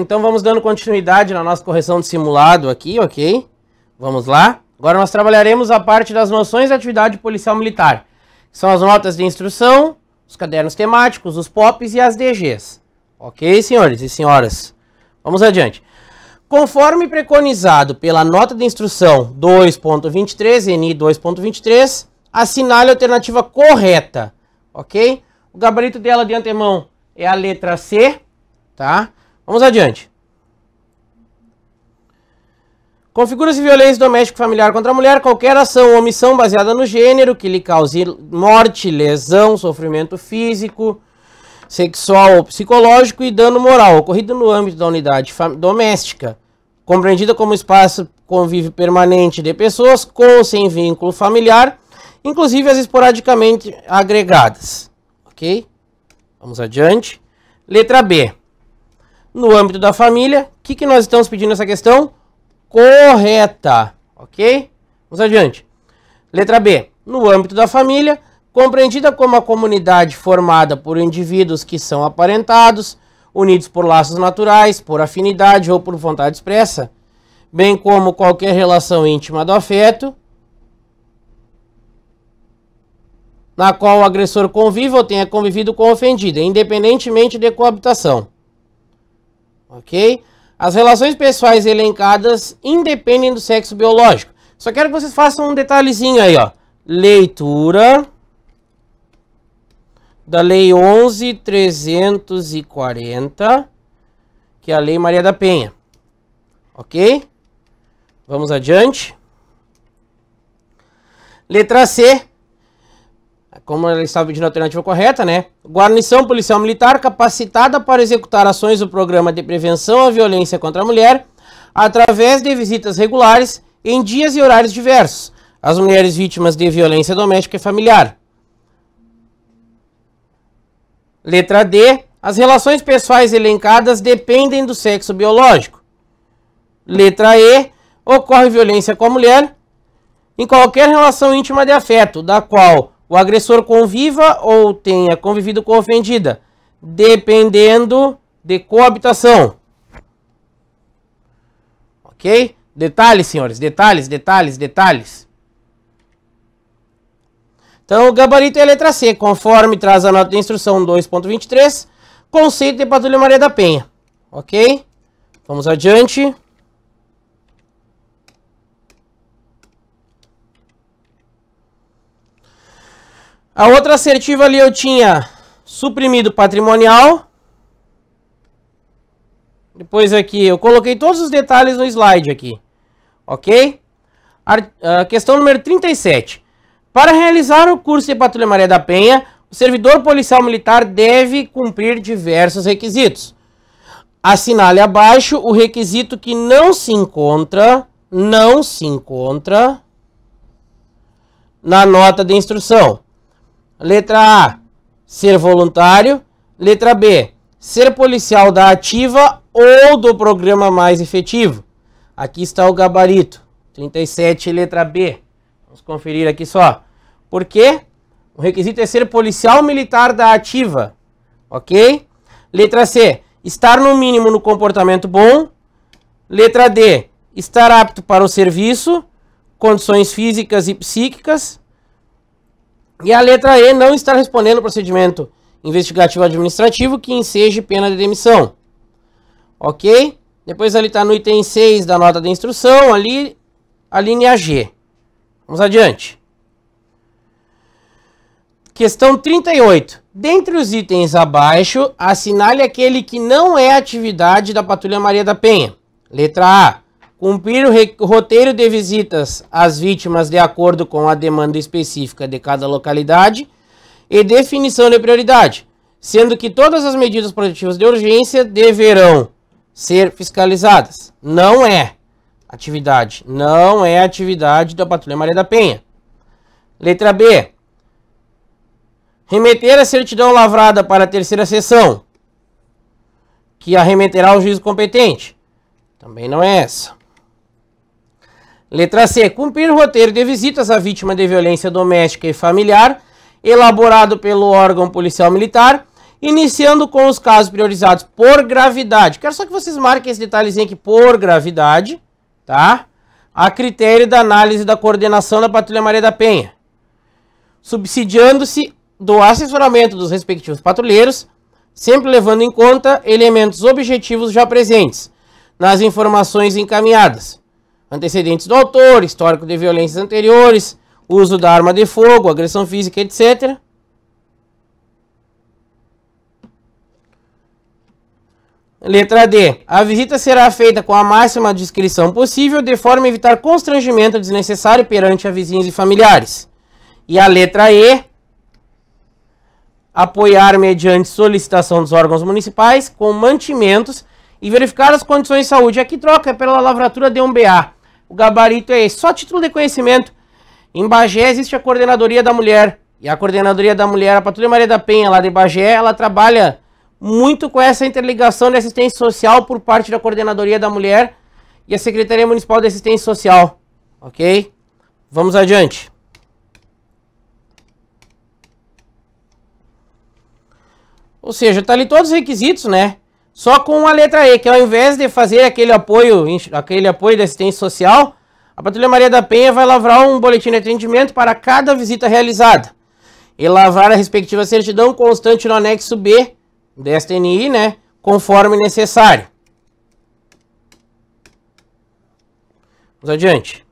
Então vamos dando continuidade na nossa correção de simulado aqui, ok? Vamos lá. Agora nós trabalharemos a parte das noções de atividade policial militar. São as notas de instrução, os cadernos temáticos, os POPs e as DGs. Ok, senhores e senhoras? Vamos adiante. Conforme preconizado pela nota de instrução 2.23, NI 2.23, assinale a alternativa correta, ok? O gabarito dela de antemão é a letra C, tá? Vamos adiante. Configura-se violência doméstica familiar contra a mulher qualquer ação ou omissão baseada no gênero que lhe cause morte, lesão, sofrimento físico, sexual ou psicológico e dano moral ocorrido no âmbito da unidade doméstica, compreendida como espaço convívio permanente de pessoas com ou sem vínculo familiar, inclusive as esporadicamente agregadas. Ok? Vamos adiante. Letra B no âmbito da família, o que, que nós estamos pedindo nessa questão? Correta, ok? Vamos adiante. Letra B. No âmbito da família, compreendida como a comunidade formada por indivíduos que são aparentados, unidos por laços naturais, por afinidade ou por vontade expressa, bem como qualquer relação íntima do afeto, na qual o agressor convive ou tenha convivido com o ofendido, independentemente de coabitação ok? As relações pessoais elencadas independem do sexo biológico. Só quero que vocês façam um detalhezinho aí, ó. Leitura da Lei 11.340, que é a Lei Maria da Penha. Ok? Vamos adiante. Letra C como ela está pedindo a alternativa correta, né? Guarnição policial militar capacitada para executar ações do Programa de Prevenção à Violência contra a Mulher através de visitas regulares em dias e horários diversos às mulheres vítimas de violência doméstica e familiar. Letra D. As relações pessoais elencadas dependem do sexo biológico. Letra E. Ocorre violência com a mulher em qualquer relação íntima de afeto, da qual o agressor conviva ou tenha convivido com a ofendida, dependendo de coabitação. Ok? Detalhes, senhores, detalhes, detalhes, detalhes. Então, o gabarito é a letra C, conforme traz a nota de instrução 2.23, conceito de Patrulha Maria da Penha. Ok? Vamos adiante. A outra assertiva ali eu tinha suprimido patrimonial. Depois aqui, eu coloquei todos os detalhes no slide aqui, ok? A, questão número 37. Para realizar o curso de Patrulha Maria da Penha, o servidor policial militar deve cumprir diversos requisitos. Assinale abaixo o requisito que não se encontra, não se encontra na nota de instrução. Letra A, ser voluntário. Letra B, ser policial da ativa ou do programa mais efetivo. Aqui está o gabarito, 37, letra B. Vamos conferir aqui só. Por quê? O requisito é ser policial militar da ativa, ok? Letra C, estar no mínimo no comportamento bom. Letra D, estar apto para o serviço, condições físicas e psíquicas. E a letra E não está respondendo o procedimento investigativo administrativo que enseje pena de demissão. Ok? Depois ali está no item 6 da nota de instrução, ali a linha G. Vamos adiante. Questão 38. Dentre os itens abaixo, assinale aquele que não é atividade da Patrulha Maria da Penha. Letra A. Cumprir o roteiro de visitas às vítimas de acordo com a demanda específica de cada localidade e definição de prioridade, sendo que todas as medidas protetivas de urgência deverão ser fiscalizadas. Não é atividade, não é atividade da Patrulha Maria da Penha. Letra B. Remeter a certidão lavrada para a terceira sessão, que arremeterá ao juízo competente. Também não é essa. Letra C. Cumprir roteiro de visitas à vítima de violência doméstica e familiar, elaborado pelo órgão policial militar, iniciando com os casos priorizados por gravidade. Quero só que vocês marquem esse detalhezinho aqui por gravidade, tá? A critério da análise da coordenação da Patrulha Maria da Penha, subsidiando-se do assessoramento dos respectivos patrulheiros, sempre levando em conta elementos objetivos já presentes nas informações encaminhadas antecedentes do autor, histórico de violências anteriores, uso da arma de fogo, agressão física, etc. Letra D. A visita será feita com a máxima descrição possível, de forma a evitar constrangimento desnecessário perante a vizinhos e familiares. E a letra E. Apoiar mediante solicitação dos órgãos municipais com mantimentos e verificar as condições de saúde. Aqui troca é pela lavratura de um BA o gabarito é esse. Só título de conhecimento, em Bagé existe a Coordenadoria da Mulher. E a Coordenadoria da Mulher, a Patrulha Maria da Penha, lá de Bagé, ela trabalha muito com essa interligação de assistência social por parte da Coordenadoria da Mulher e a Secretaria Municipal de Assistência Social. Ok? Vamos adiante. Ou seja, tá ali todos os requisitos, né? Só com a letra E, que ao invés de fazer aquele apoio, aquele apoio da assistência social, a Patrulha Maria da Penha vai lavrar um boletim de atendimento para cada visita realizada e lavar a respectiva certidão constante no anexo B desta NI, né, conforme necessário. Vamos adiante.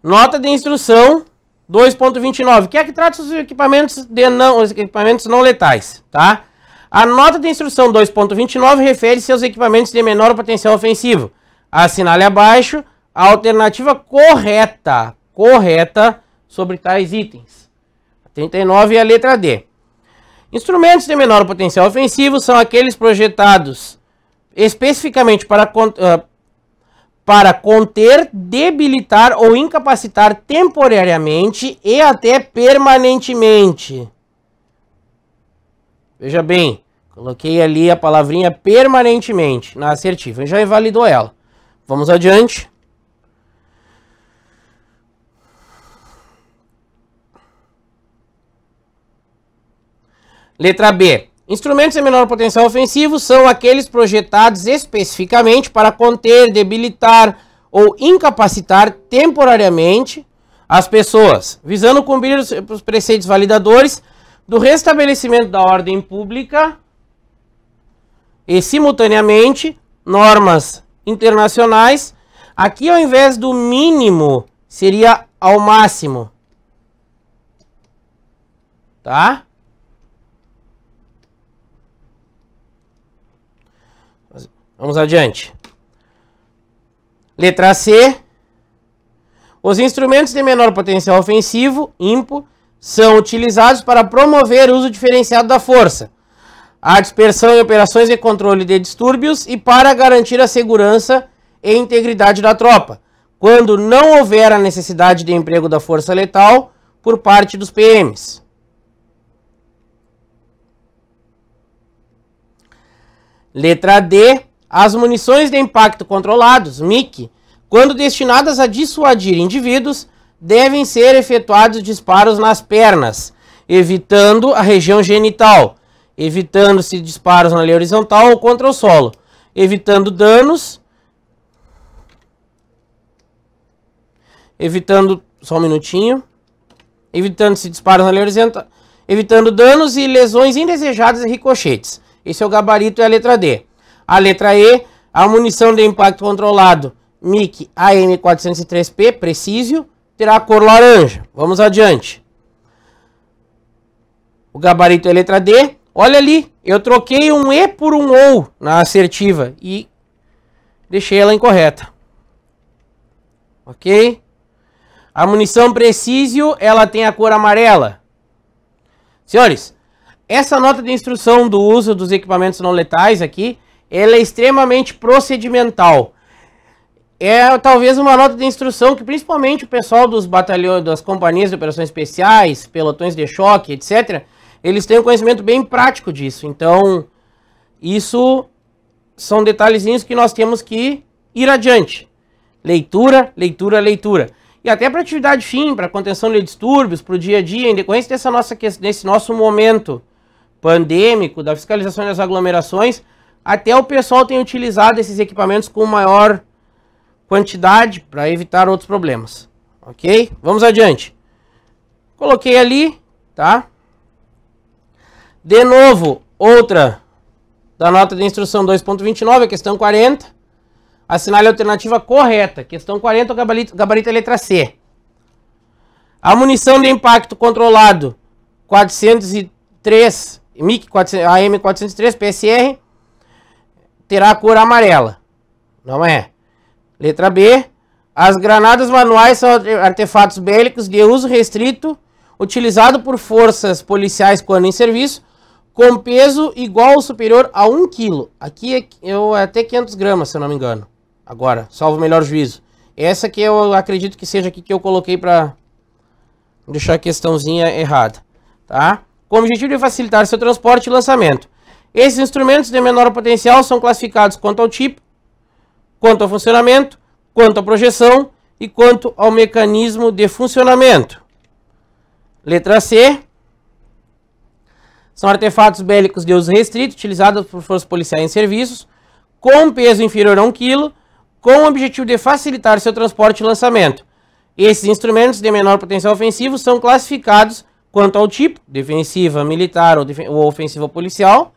Nota de instrução 2.29, que é que trata os equipamentos de não, os equipamentos não letais, tá? A nota de instrução 2.29 refere-se aos equipamentos de menor potencial ofensivo. Assinale abaixo a alternativa correta, correta sobre tais itens. 39 é a letra D. Instrumentos de menor potencial ofensivo são aqueles projetados especificamente para, ah, para conter, debilitar ou incapacitar temporariamente e até permanentemente Veja bem, coloquei ali a palavrinha permanentemente na assertiva. Já invalidou ela. Vamos adiante. Letra B. Instrumentos de menor potencial ofensivo são aqueles projetados especificamente para conter, debilitar ou incapacitar temporariamente as pessoas, visando cumprir os preceitos validadores do restabelecimento da ordem pública e, simultaneamente, normas internacionais. Aqui, ao invés do mínimo, seria ao máximo. Tá? Vamos adiante. Letra C. Os instrumentos de menor potencial ofensivo, IMPO, são utilizados para promover o uso diferenciado da força, a dispersão em operações e controle de distúrbios e para garantir a segurança e integridade da tropa, quando não houver a necessidade de emprego da força letal por parte dos PMs. Letra D. As munições de impacto controlados, MIC, quando destinadas a dissuadir indivíduos, devem ser efetuados disparos nas pernas, evitando a região genital, evitando-se disparos na linha horizontal ou contra o solo, evitando danos, evitando, só um minutinho, evitando-se disparos na linha horizontal, evitando danos e lesões indesejadas e ricochetes. Esse é o gabarito e a letra D. A letra E, a munição de impacto controlado MIC AM403P, preciso, terá a cor laranja. Vamos adiante. O gabarito é letra D. Olha ali, eu troquei um E por um OU na assertiva e deixei ela incorreta. Ok? A munição Precision, ela tem a cor amarela. Senhores, essa nota de instrução do uso dos equipamentos não letais aqui, ela é extremamente procedimental é talvez uma nota de instrução que principalmente o pessoal dos batalhões, das companhias de operações especiais, pelotões de choque, etc., eles têm um conhecimento bem prático disso. Então, isso são detalhezinhos que nós temos que ir adiante. Leitura, leitura, leitura. E até para atividade fim, para contenção de distúrbios, para o dia a dia, em decorrência dessa nossa, desse nosso momento pandêmico, da fiscalização das aglomerações, até o pessoal tem utilizado esses equipamentos com maior quantidade para evitar outros problemas. Ok? Vamos adiante. Coloquei ali, tá? De novo, outra da nota de instrução 2.29, a questão 40. Assinale a alternativa correta. Questão 40, o gabarito, gabarito é letra C. A munição de impacto controlado 403, AM403 PSR, terá a cor amarela. Não é? Letra B. As granadas manuais são artefatos bélicos de uso restrito, utilizado por forças policiais quando em serviço, com peso igual ou superior a 1 kg. Aqui é, é até 500 gramas, se eu não me engano. Agora, salvo o melhor juízo. Essa que eu acredito que seja aqui que eu coloquei para deixar a questãozinha errada. Tá? Com o objetivo de facilitar seu transporte e lançamento. Esses instrumentos de menor potencial são classificados quanto ao tipo, quanto ao funcionamento, quanto à projeção e quanto ao mecanismo de funcionamento. Letra C. São artefatos bélicos de uso restrito, utilizados por forças policiais em serviços, com peso inferior a 1 kg, com o objetivo de facilitar seu transporte e lançamento. Esses instrumentos de menor potencial ofensivo são classificados quanto ao tipo, defensiva militar ou, defen ou ofensiva policial,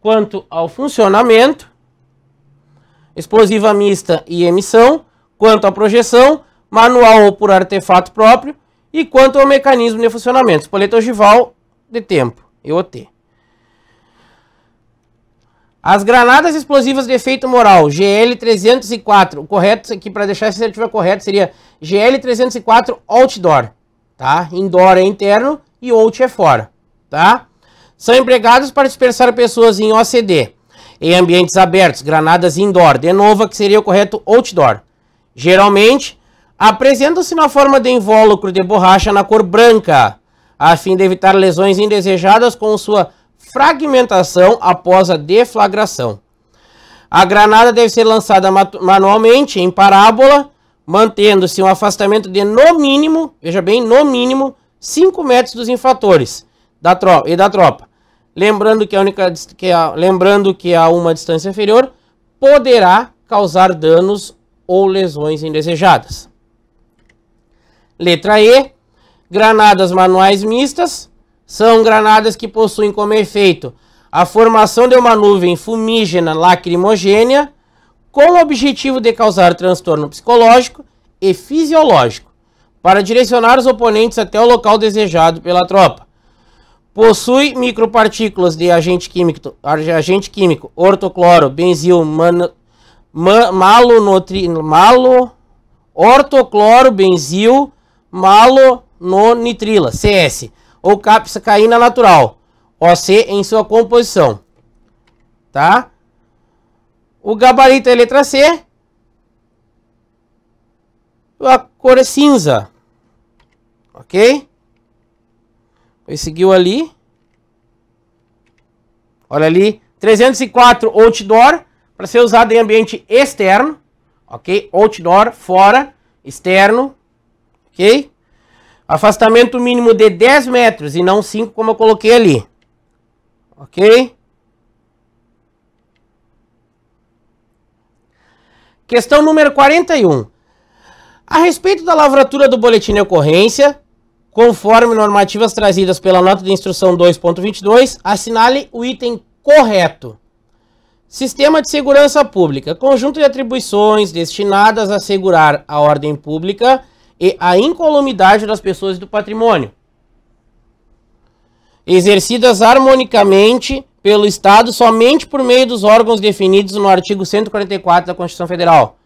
quanto ao funcionamento, explosiva mista e emissão, quanto à projeção, manual ou por artefato próprio, e quanto ao mecanismo de funcionamento, espoleta ogival de tempo, EOT. As granadas explosivas de efeito moral, GL304, o correto aqui para deixar esse assertiva correto seria GL304 outdoor, tá? Indoor é interno e out é fora, tá? São empregados para dispersar pessoas em OCD, em ambientes abertos, granadas indoor, de novo, que seria o correto outdoor. Geralmente, apresentam-se na forma de invólucro de borracha na cor branca, a fim de evitar lesões indesejadas com sua fragmentação após a deflagração. A granada deve ser lançada manualmente em parábola, mantendo-se um afastamento de no mínimo, veja bem, no mínimo 5 metros dos infatores da tropa, e da tropa lembrando que, a única, que a, lembrando que há uma distância inferior poderá causar danos ou lesões indesejadas. Letra E. Granadas manuais mistas são granadas que possuem como efeito a formação de uma nuvem fumígena lacrimogênea com o objetivo de causar transtorno psicológico e fisiológico para direcionar os oponentes até o local desejado pela tropa. Possui micropartículas de agente químico, agente químico ortocloro, benzil, man, malo, ortocloro, benzil, malononitrila, CS, ou capsaicina natural, OC em sua composição. Tá? O gabarito é letra C. A cor é cinza. Ok? seguiu ali. Olha ali. 304 outdoor para ser usado em ambiente externo. Ok? Outdoor, fora, externo. Ok? Afastamento mínimo de 10 metros e não 5 como eu coloquei ali. Ok? Questão número 41. A respeito da lavratura do boletim de ocorrência, Conforme normativas trazidas pela nota de instrução 2.22, assinale o item correto. Sistema de segurança pública. Conjunto de atribuições destinadas a assegurar a ordem pública e a incolumidade das pessoas e do patrimônio. Exercidas harmonicamente pelo Estado somente por meio dos órgãos definidos no artigo 144 da Constituição Federal.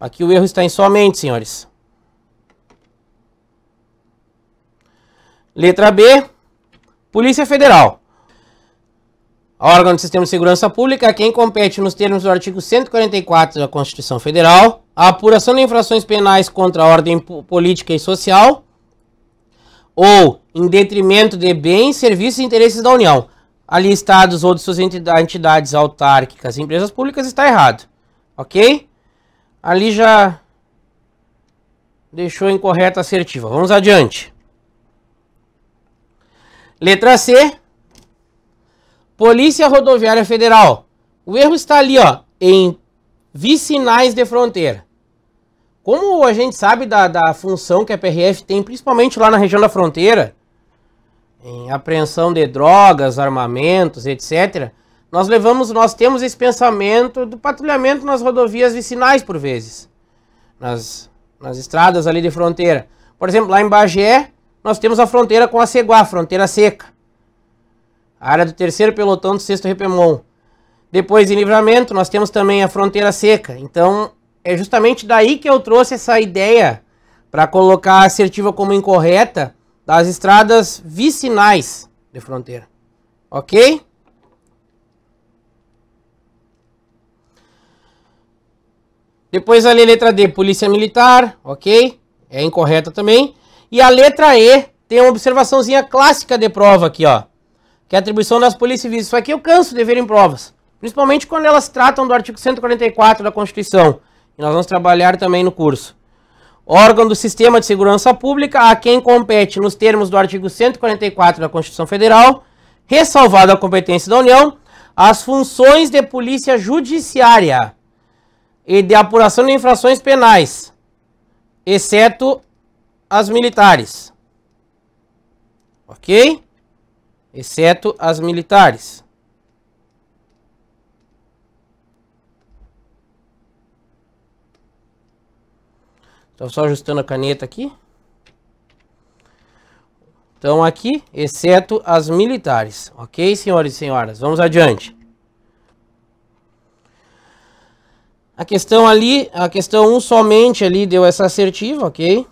Aqui o erro está em somente, senhores. Letra B, Polícia Federal. A órgão do Sistema de Segurança Pública a é quem compete nos termos do artigo 144 da Constituição Federal a apuração de infrações penais contra a ordem política e social ou em detrimento de bens, serviços e interesses da União, ali estados ou de suas entidades autárquicas, empresas públicas, está errado, ok? Ali já deixou incorreta assertiva. Vamos adiante. Letra C. Polícia Rodoviária Federal. O erro está ali, ó, em vicinais de fronteira. Como a gente sabe da, da função que a PRF tem, principalmente lá na região da fronteira, em apreensão de drogas, armamentos, etc., nós levamos, nós temos esse pensamento do patrulhamento nas rodovias vicinais, por vezes, nas, nas estradas ali de fronteira. Por exemplo, lá em Bagé, nós temos a fronteira com a Ceguá, fronteira seca. A área do terceiro pelotão do sexto Repemon. Depois em Livramento, nós temos também a fronteira seca. Então, é justamente daí que eu trouxe essa ideia para colocar a assertiva como incorreta das estradas vicinais de fronteira. Ok? Depois ali a letra D, polícia militar, ok? É incorreta também. E a letra E tem uma observaçãozinha clássica de prova aqui, ó. Que é a atribuição das polícias civis. Isso aqui eu canso de ver em provas. Principalmente quando elas tratam do artigo 144 da Constituição. E nós vamos trabalhar também no curso. Órgão do Sistema de Segurança Pública a quem compete nos termos do artigo 144 da Constituição Federal, ressalvada a competência da União, as funções de polícia judiciária e de apuração de infrações penais, exceto as militares. Ok? Exceto as militares. Estou só ajustando a caneta aqui. Então, aqui, exceto as militares. Ok, senhores e senhoras? Vamos adiante. A questão ali, a questão 1 somente ali deu essa assertiva, ok?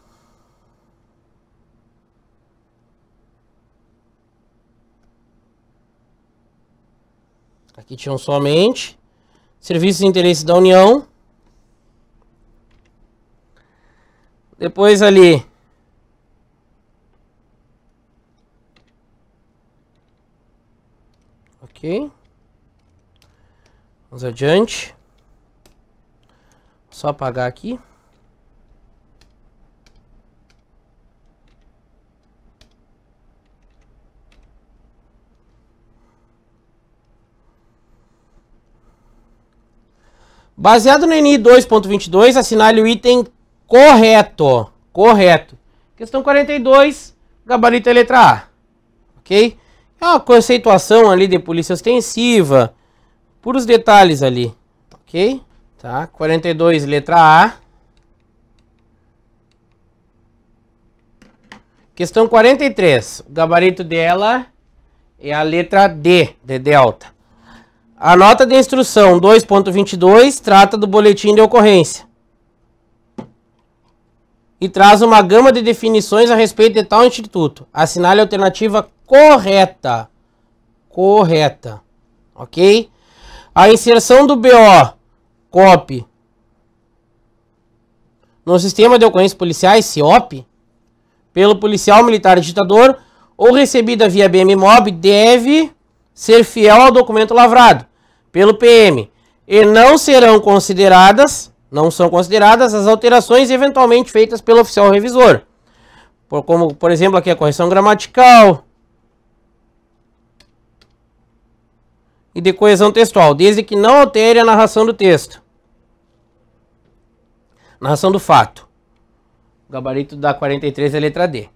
Aqui tinham somente serviços de interesse da União. Depois ali Ok. Vamos adiante. Só apagar aqui. Baseado no NI 2.22, assinale o item correto. Correto. Questão 42, gabarito é letra A. Ok? É uma conceituação ali de polícia ostensiva. Puros detalhes ali. Ok? Tá? 42, letra A. Questão 43. O gabarito dela é a letra D, de delta. A nota de instrução 2.22 trata do boletim de ocorrência e traz uma gama de definições a respeito de tal instituto. Assinale a alternativa correta. Correta. Ok? A inserção do BO COP no sistema de ocorrências policiais, COP, pelo policial militar ditador ou recebida via BMMOB deve ser fiel ao documento lavrado pelo PM e não serão consideradas, não são consideradas as alterações eventualmente feitas pelo oficial revisor. Por, como, por exemplo, aqui a correção gramatical e de coesão textual, desde que não altere a narração do texto. Narração do fato. O gabarito da 43 a letra D.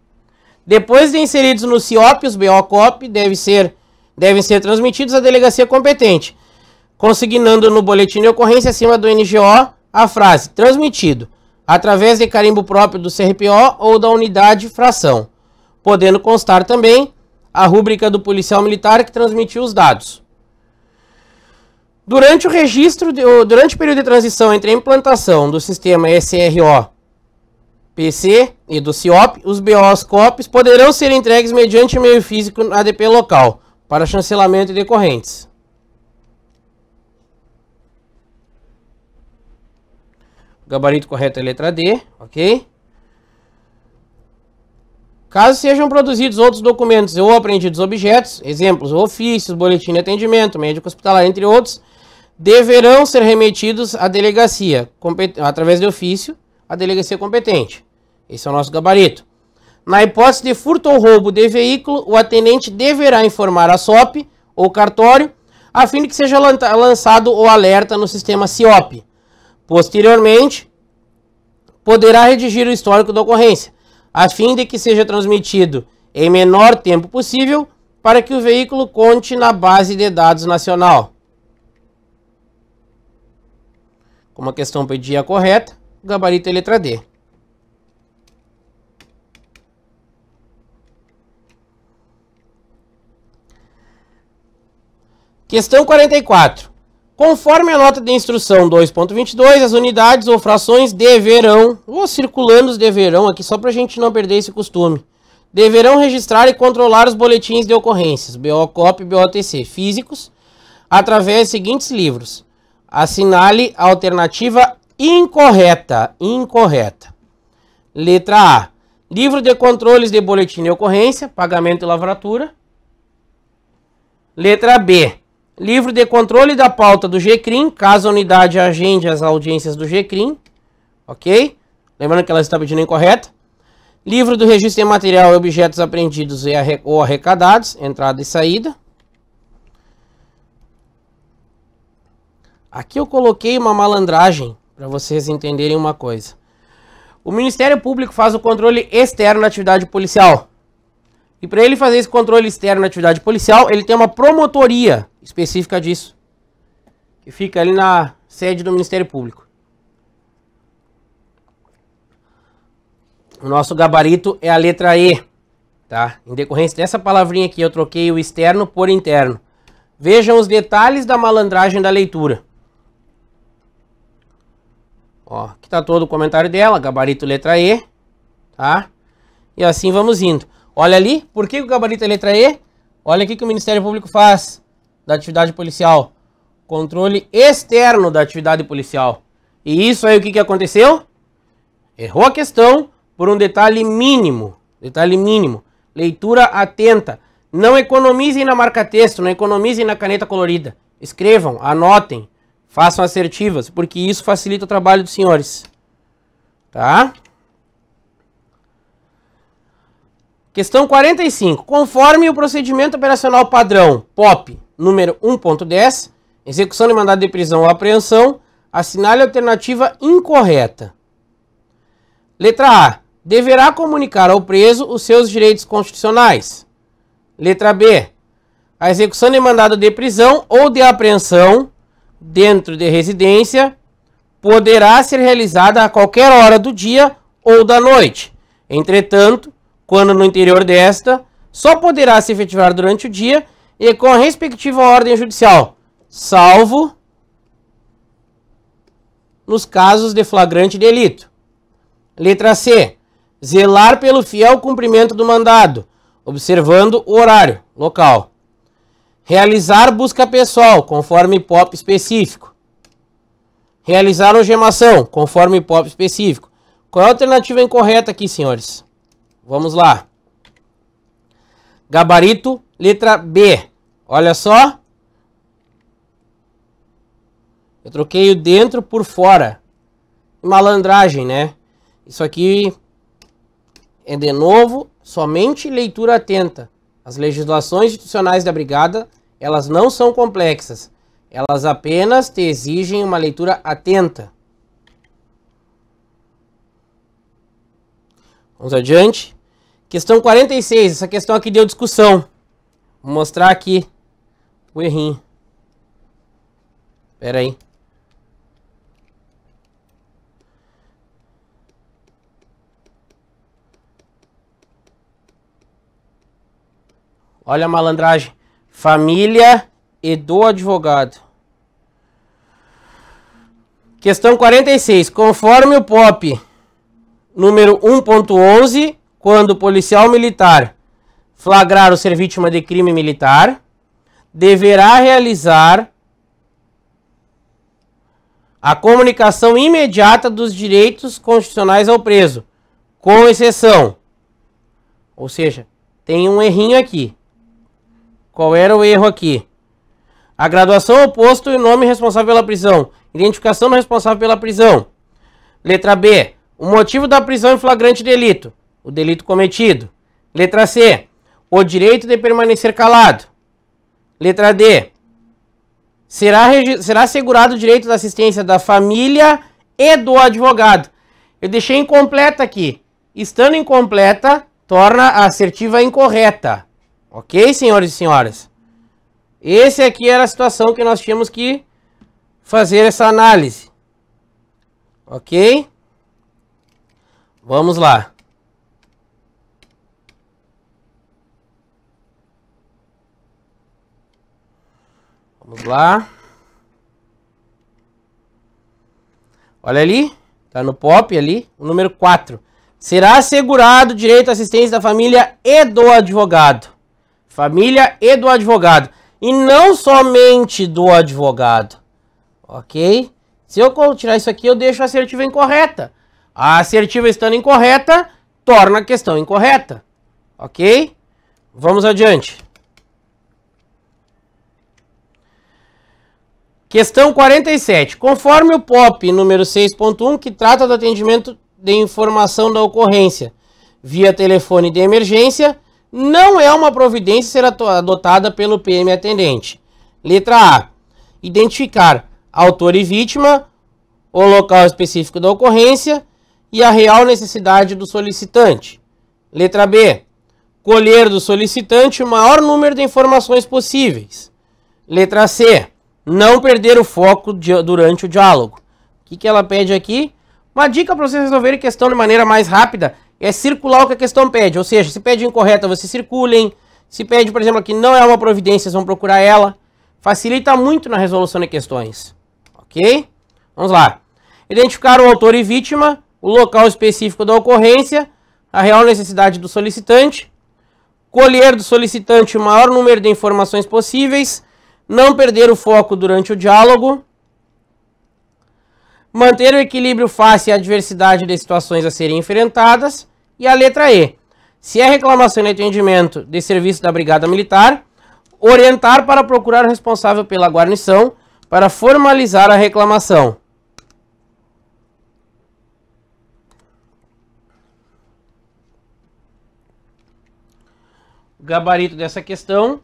Depois de inseridos no CIOP, os BOCOP devem ser devem ser transmitidos à delegacia competente, consignando no boletim de ocorrência acima do NGO a frase transmitido através de carimbo próprio do CRPO ou da unidade fração, podendo constar também a rúbrica do policial militar que transmitiu os dados. Durante o registro, de, durante o período de transição entre a implantação do sistema SRO PC e do CIOP, os BOs COPs poderão ser entregues mediante meio físico na ADP local, para chancelamento decorrentes. Gabarito correto é letra D, ok? Caso sejam produzidos outros documentos ou apreendidos objetos, exemplos, ofícios, boletim de atendimento, médico hospitalar, entre outros, deverão ser remetidos à delegacia, através de ofício, à delegacia competente. Esse é o nosso gabarito. Na hipótese de furto ou roubo de veículo, o atendente deverá informar a SOP ou cartório, a fim de que seja lançado o alerta no sistema CIOP. Posteriormente, poderá redigir o histórico da ocorrência, a fim de que seja transmitido em menor tempo possível para que o veículo conte na base de dados nacional. Como a questão pedia correta, gabarito é letra D. Questão 44. Conforme a nota de instrução 2.22, as unidades ou frações deverão, ou circulando os deverão aqui só para a gente não perder esse costume, deverão registrar e controlar os boletins de ocorrências, BOCOP e BOTC, físicos, através dos seguintes livros. Assinale a alternativa incorreta, incorreta. Letra A. Livro de controles de boletim de ocorrência, pagamento e lavratura. Letra B. Livro de controle da pauta do GCRIM, caso a unidade agende as audiências do GCRIM, ok? Lembrando que ela está pedindo incorreta. Livro do registro de material e objetos apreendidos ou arrecadados, entrada e saída. Aqui eu coloquei uma malandragem para vocês entenderem uma coisa. O Ministério Público faz o controle externo da atividade policial. E para ele fazer esse controle externo na atividade policial, ele tem uma promotoria específica disso, que fica ali na sede do Ministério Público. O nosso gabarito é a letra E, tá? Em decorrência dessa palavrinha aqui, eu troquei o externo por interno. Vejam os detalhes da malandragem da leitura. Ó, aqui tá todo o comentário dela, gabarito letra E, tá? E assim vamos indo. Olha ali, por que o gabarito é letra E? Olha aqui que o Ministério Público faz da atividade policial. Controle externo da atividade policial. E isso aí o que, que aconteceu? Errou a questão por um detalhe mínimo. Detalhe mínimo. Leitura atenta. Não economizem na marca texto, não economizem na caneta colorida. Escrevam, anotem, façam assertivas, porque isso facilita o trabalho dos senhores. Tá? Questão 45. Conforme o procedimento operacional padrão POP número 1.10, execução de mandado de prisão ou apreensão, assinale a alternativa incorreta. Letra A. Deverá comunicar ao preso os seus direitos constitucionais. Letra B. A execução de mandado de prisão ou de apreensão dentro de residência poderá ser realizada a qualquer hora do dia ou da noite. Entretanto, quando no interior desta, só poderá se efetivar durante o dia e com a respectiva ordem judicial, salvo nos casos de flagrante delito. Letra C. Zelar pelo fiel cumprimento do mandado, observando o horário, local. Realizar busca pessoal, conforme IPOP específico. Realizar algemação, conforme IPOP específico. Qual é a alternativa incorreta aqui, senhores? Vamos lá. Gabarito, letra B. Olha só. Eu troquei o dentro por fora. Malandragem, né? Isso aqui é, de novo, somente leitura atenta. As legislações institucionais da brigada, elas não são complexas. Elas apenas te exigem uma leitura atenta. Vamos adiante. Questão 46. Essa questão aqui deu discussão. Vou mostrar aqui o errinho. Pera aí. Olha a malandragem. Família e do advogado. Questão 46. Conforme o POP número 1.11, quando policial militar flagrar ou ser vítima de crime militar, deverá realizar a comunicação imediata dos direitos constitucionais ao preso, com exceção. Ou seja, tem um errinho aqui. Qual era o erro aqui? A graduação oposto e o nome responsável pela prisão. Identificação do responsável pela prisão. Letra B. O motivo da prisão em flagrante delito, o delito cometido. Letra C, o direito de permanecer calado. Letra D, será, será assegurado o direito da assistência da família e do advogado. Eu deixei incompleta aqui. Estando incompleta, torna a assertiva incorreta. Ok, senhores e senhoras? Esse aqui era a situação que nós tínhamos que fazer essa análise. Ok? Vamos lá. Vamos lá. Olha ali. Tá no pop ali. O número 4. Será assegurado direito à assistência da família e do advogado. Família e do advogado. E não somente do advogado. Ok? Se eu tirar isso aqui, eu deixo a assertiva incorreta. A assertiva estando incorreta, torna a questão incorreta. Ok? Vamos adiante. Questão 47. Conforme o POP número 6.1, que trata do atendimento de informação da ocorrência via telefone de emergência, não é uma providência ser adotada pelo PM atendente. Letra A. Identificar autor e vítima, o local específico da ocorrência, e a real necessidade do solicitante. Letra B. Colher do solicitante o maior número de informações possíveis. Letra C. Não perder o foco durante o diálogo. O que, que ela pede aqui? Uma dica para você resolver a questão de maneira mais rápida é circular o que a questão pede. Ou seja, se pede incorreta, vocês circulem. Se pede, por exemplo, aqui não é uma providência, vocês vão procurar ela. Facilita muito na resolução de questões. Ok? Vamos lá. Identificar o autor e vítima o local específico da ocorrência, a real necessidade do solicitante, colher do solicitante o maior número de informações possíveis, não perder o foco durante o diálogo, manter o equilíbrio face à diversidade de situações a serem enfrentadas, e a letra E. Se é reclamação de atendimento de serviço da Brigada Militar, orientar para procurar o responsável pela guarnição para formalizar a reclamação. O gabarito dessa questão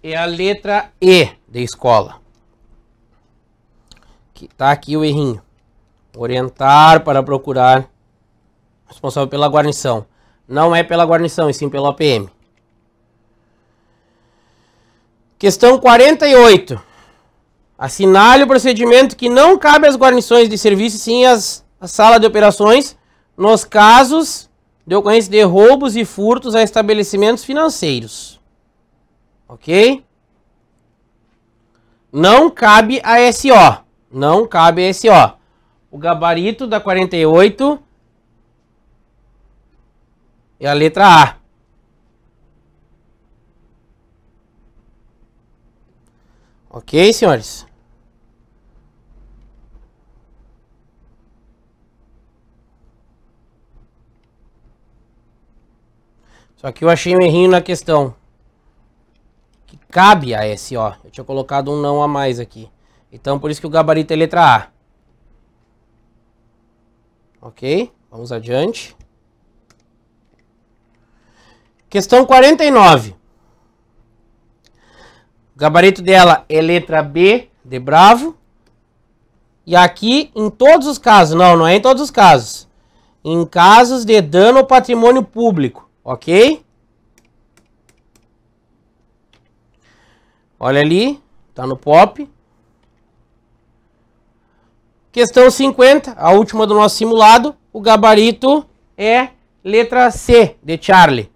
é a letra E de escola. Que tá aqui o errinho. Orientar para procurar responsável pela guarnição. Não é pela guarnição, e sim pelo APM. Questão 48. Assinale o procedimento que não cabe às guarnições de serviço, sim às, à sala de operações, nos casos de ocorrência de roubos e furtos a estabelecimentos financeiros. Ok? Não cabe a SO. Não cabe a SO. O gabarito da 48 é a letra A. Ok, senhores? Só que eu achei um errinho na questão. Que cabe a S, ó. Eu tinha colocado um não a mais aqui. Então, por isso que o gabarito é letra A. Ok? Vamos adiante. Questão 49. O gabarito dela é letra B, de bravo. E aqui, em todos os casos, não, não é em todos os casos. Em casos de dano ao patrimônio público Ok? Olha ali, tá no pop. Questão 50, a última do nosso simulado. O gabarito é letra C, de Charlie.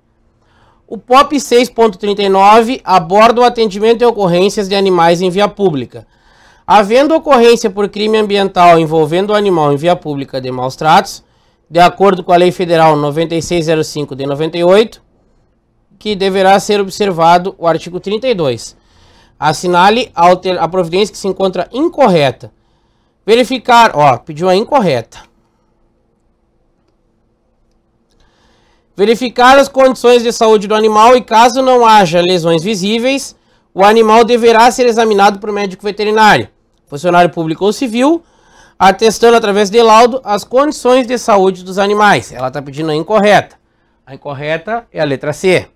O POP 6.39 aborda o atendimento e ocorrências de animais em via pública. Havendo ocorrência por crime ambiental envolvendo o animal em via pública de maus tratos, de acordo com a Lei Federal 9605 de 98, que deverá ser observado o artigo 32. Assinale a providência que se encontra incorreta. Verificar, ó, pediu a incorreta. Verificar as condições de saúde do animal e caso não haja lesões visíveis, o animal deverá ser examinado por médico veterinário, funcionário público ou civil, atestando através de laudo as condições de saúde dos animais. Ela está pedindo a incorreta. A incorreta é a letra C.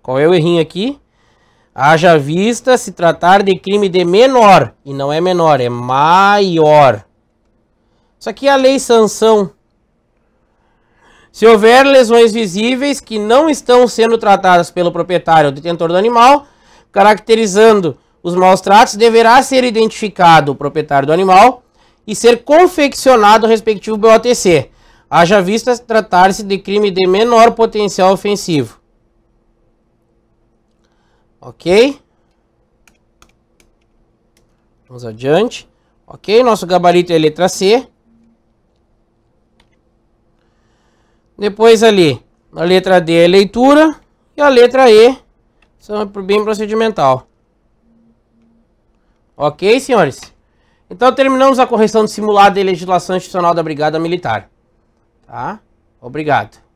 Qual é o errinho aqui? Haja vista se tratar de crime de menor. E não é menor, é maior. Isso aqui é a lei sanção. Se houver lesões visíveis que não estão sendo tratadas pelo proprietário ou detentor do animal, caracterizando os maus tratos, deverá ser identificado o proprietário do animal e ser confeccionado o respectivo BOTC, haja vista tratar-se de crime de menor potencial ofensivo. Ok? Vamos adiante. Ok, nosso gabarito é letra C. Depois ali, a letra D é leitura e a letra E são bem procedimental. Ok, senhores? Então terminamos a correção de simulado e legislação institucional da Brigada Militar. Tá? Obrigado.